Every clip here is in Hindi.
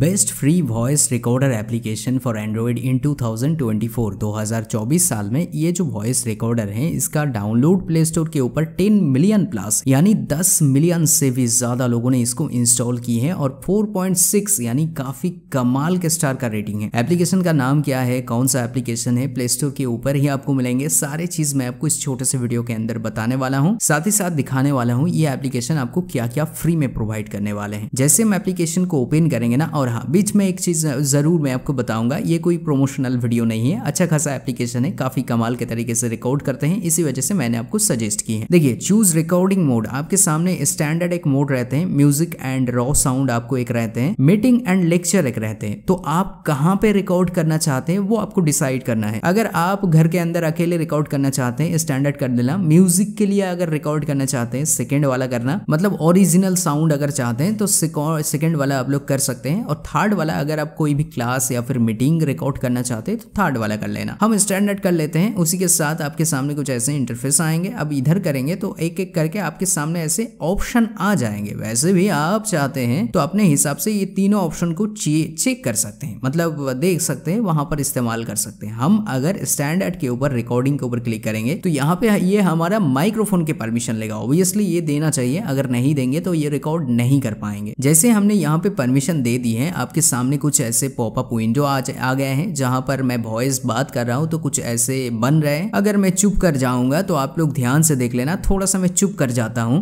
best free voice recorder application for android in 2024 2024 साल में ये जो वॉइस रिकॉर्डर है इसका डाउनलोड प्ले स्टोर के ऊपर 10 मिलियन प्लस यानी 10 मिलियन से भी ज्यादा लोगों ने इसको इंस्टॉल की है और 4.6 यानी काफी कमाल के स्टार का रेटिंग है एप्लीकेशन का नाम क्या है कौन सा एप्लीकेशन है प्ले स्टोर के ऊपर ही आपको मिलेंगे सारे चीज मैं आपको इस छोटे से वीडियो के अंदर बताने वाला हूँ साथ ही साथ दिखाने वाला हूँ ये एप्लीकेशन आपको क्या क्या फ्री में प्रोवाइड करने वाले हैं जैसे हम एप्लीकेशन को ओपन करेंगे ना और हाँ बीच में एक चीज़ ज़रूर मैं आपको बताऊंगा ये कोई प्रोमोशनल वीडियो नहीं है अच्छा खासा एप्लीकेशन है काफ़ी कमाल के तरीके से रिकॉर्ड करते हैं इसी वजह से मैंने आपको सजेस्ट की है देखिए चूज रिकॉर्डिंग मोड आपके सामने स्टैंडर्ड एक मोड रहते हैं म्यूजिक एंड रॉ साउंड आपको एक रहते हैं मीटिंग एंड लेक्चर एक रहते हैं तो आप कहाँ पर रिकॉर्ड करना चाहते हैं वो आपको डिसाइड करना है अगर आप घर के अंदर अकेले रिकॉर्ड करना चाहते हैं स्टैंडर्ड कर देना म्यूजिक के लिए अगर रिकॉर्ड करना चाहते हैं सेकेंड वाला करना मतलब ओरिजिनल साउंड अगर चाहते हैं तो सेकेंड वाला आप लोग कर सकते हैं और थर्ड वाला अगर आप कोई भी क्लास या फिर मीटिंग रिकॉर्ड करना चाहते हैं तो थर्ड वाला कर लेना हम स्टैंडर्ड कर लेते हैं उसी के साथ आपके सामने कुछ ऐसे इंटरफेस आएंगे अब इधर करेंगे तो एक एक करके आपके सामने ऐसे ऑप्शन आ जाएंगे वैसे भी आप चाहते हैं तो अपने हिसाब से ये तीनों ऑप्शन को चेक कर सकते हैं मतलब देख सकते हैं वहां पर इस्तेमाल कर सकते हैं हम अगर स्टैंडर्ड के ऊपर रिकॉर्डिंग के ऊपर क्लिक करेंगे तो यहाँ पे ये हमारा माइक्रोफोन के परमिशन लेगा ऑब्वियसली ये देना चाहिए अगर नहीं देंगे तो ये रिकॉर्ड नहीं कर पाएंगे जैसे हमने यहाँ पे परमिशन दे दी की हैं आपके सामने कुछ ऐसे पॉपअप विंडो आ, आ गए हैं जहां पर मैं वॉइस बात कर रहा हूं तो कुछ ऐसे बन रहे हैं अगर मैं चुप कर जाऊंगा तो आप लोग ध्यान से देख लेना थोड़ा सा मैं चुप कर जाता हूं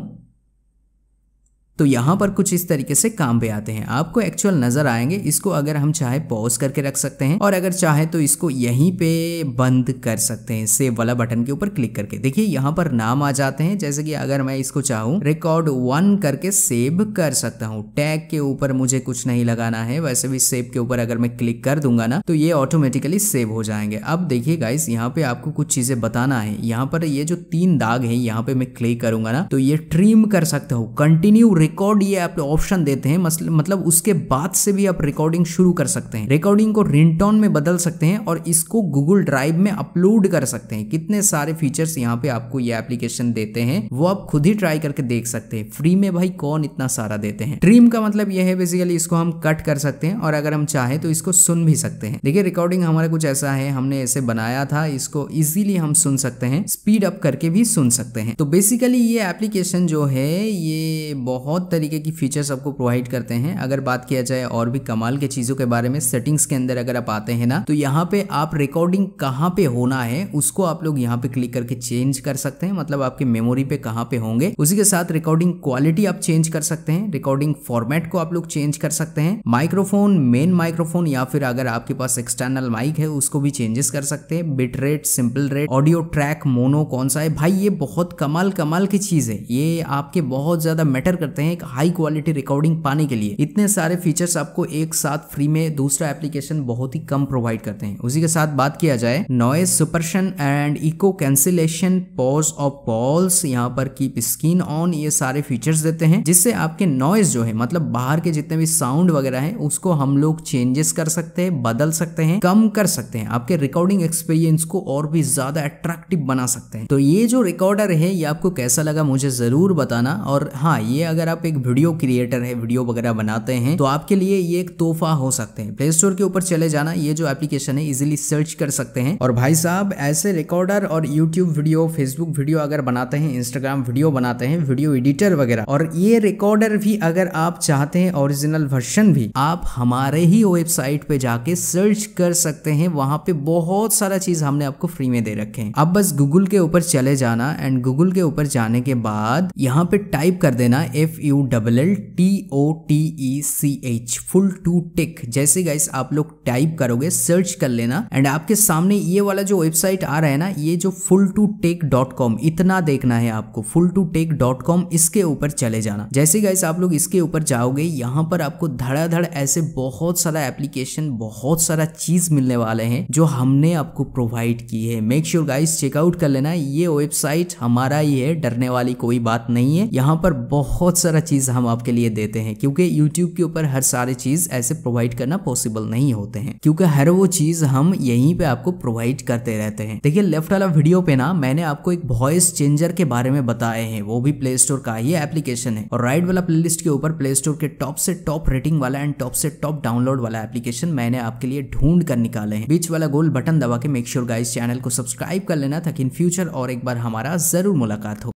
तो यहाँ पर कुछ इस तरीके से काम पे आते हैं आपको एक्चुअल नजर आएंगे इसको अगर हम चाहे पॉज करके रख सकते हैं और अगर चाहे तो इसको यहीं पे बंद कर सकते हैं सेव वाला बटन के ऊपर क्लिक करके देखिए यहाँ पर नाम आ जाते हैं जैसे कि अगर मैं इसको चाहूँ रिकॉर्ड वन करके सेव कर सकता हूँ टैग के ऊपर मुझे कुछ नहीं लगाना है वैसे भी सेव के ऊपर अगर मैं क्लिक कर दूंगा ना तो ये ऑटोमेटिकली सेव हो जाएंगे अब देखिए गाइस यहाँ पे आपको कुछ चीजें बताना है यहाँ पर ये जो तीन दाग है यहाँ पे मैं क्लिक करूंगा ना तो ये ट्रीम कर सकता हूँ कंटिन्यू रिकॉर्ड ये आप ऑप्शन देते हैं मतलब उसके बाद से भी आप रिकॉर्डिंग शुरू कर सकते हैं रिकॉर्डिंग को रिंगटोन में बदल सकते हैं और इसको गूगल ड्राइव में अपलोड कर सकते हैं कितने सारे फीचर्स यहाँ पे आपको ये एप्लीकेशन देते हैं वो आप खुद ही ट्राई करके देख सकते हैं फ्री में भाई कौन इतना सारा देते हैं ट्रीम का मतलब यह है बेसिकली इसको हम कट कर सकते हैं और अगर हम चाहें तो इसको सुन भी सकते हैं देखिए रिकॉर्डिंग हमारा कुछ ऐसा है हमने ऐसे बनाया था इसको इजीली हम सुन सकते हैं स्पीड अप करके भी सुन सकते हैं तो बेसिकली ये एप्लीकेशन जो है ये बहुत बहुत तरीके की फीचर्स आपको प्रोवाइड करते हैं अगर बात किया जाए और भी कमाल के चीज़ों के बारे में सेटिंग्स के अंदर अगर आप आते हैं ना तो यहाँ पे आप रिकॉर्डिंग कहाँ पे होना है उसको आप लोग यहाँ पे क्लिक करके चेंज कर सकते हैं मतलब आपके मेमोरी पे कहाँ पे होंगे उसी के साथ रिकॉर्डिंग क्वालिटी आप चेंज कर सकते हैं रिकॉर्डिंग फॉर्मेट को आप लोग चेंज कर सकते हैं माइक्रोफोन मेन माइक्रोफोन या फिर अगर आपके पास एक्सटर्नल माइक है उसको भी चेंजेस कर सकते हैं bit rate simple rate audio track mono कौन सा है भाई ये बहुत कमाल कमाल की चीज है ये आपके बहुत ज्यादा मैटर करते सकते हैं एक हाई क्वालिटी रिकॉर्डिंग पाने के लिए इतने सारे फीचर्स आपको एक साथ फ्री में दूसरा एप्लीकेशन बहुत ही कम प्रोवाइड करते हैं उसी के साथ बात किया जाए noise suppression and echo cancellation pause off पॉल्स यहाँ पर कीप स्क्रीन ऑन ये सारे फीचर्स देते हैं जिससे आपके नॉइस जो है मतलब बाहर के जितने भी साउंड वगैरह है उसको हम लोग चेंजेस कर सकते हैं बदल सकते हैं कम कर सकते हैं आपके रिकॉर्डिंग एक्सपीरियंस को और भी ज्यादा अट्रैक्टिव बना सकते हैं तो ये जो रिकॉर्डर है ये आपको कैसा लगा मुझे जरूर बताना और हाँ ये अगर आप एक वीडियो क्रिएटर है वीडियो वगैरह बनाते हैं तो आपके लिए ये एक तोहफा हो सकते हैं प्ले स्टोर के ऊपर चले जाना ये जो एप्लीकेशन है इजिली सर्च कर सकते हैं और भाई साहब ऐसे रिकॉर्डर और यूट्यूब वीडियो फेसबुक वीडियो अगर बनाते हैं इंस्टाग्राम वीडियो बनाते हैं वीडियो एडिटर वगैरह और ये रिकॉर्डर भी अगर आप चाहते हैं ओरिजिनल वर्षन भी आप हमारे ही वेबसाइट पे जाके सर्च कर सकते हैं वहां पे बहुत सारा चीज हमने आपको फ्री में दे रखे हैं अब बस गूगल के ऊपर चले जाना एंड गूगल के ऊपर जाने के बाद यहाँ पे टाइप कर देना F U double L T O T E C H full to tech जैसे गाइस आप लोग टाइप करोगे सर्च कर लेना एंड आपके सामने ये वाला जो वेबसाइट आ रहा है ना ये जो full to tech dot com इतना देखना है आपको full to tech dot com इसके ऊपर चले जाना जैसे गाइस आप लोग इसके ऊपर जाओगे यहाँ पर आपको धड़ाधड़ ऐसे बहुत सारा एप्लीकेशन बहुत सारा चीज मिलने वाले हैं जो हमने आपको प्रोवाइड की है मेक श्योर गाइस चेकआउट कर लेना ये वेबसाइट हमारा ही है डरने वाली कोई बात नहीं है यहाँ पर बहुत सारा सारा चीज़ हम आपके लिए देते हैं क्योंकि यूट्यूब के ऊपर हर सारे चीज़ ऐसे प्रोवाइड करना पॉसिबल नहीं होते हैं क्योंकि हर वो चीज़ हम यहीं पे आपको प्रोवाइड करते रहते हैं देखिए लेफ्ट वाला वीडियो पे ना मैंने आपको एक वॉइस चेंजर के बारे में बताए हैं वो भी प्ले स्टोर का ही एप्लीकेशन है और राइट वाला प्लेलिस्ट के ऊपर प्ले स्टोर के टॉप से टॉप रेटिंग वाला एंड टॉप से टॉप डाउनलोड वाला एप्लीकेशन मैंने आपके लिए ढूंढ कर निकाले हैं बीच वाला गोल बटन दबा के मेक श्योर गाइस चैनल को सब्सक्राइब कर लेना ताकि इन फ्यूचर और एक बार हमारा जरूर मुलाकात हो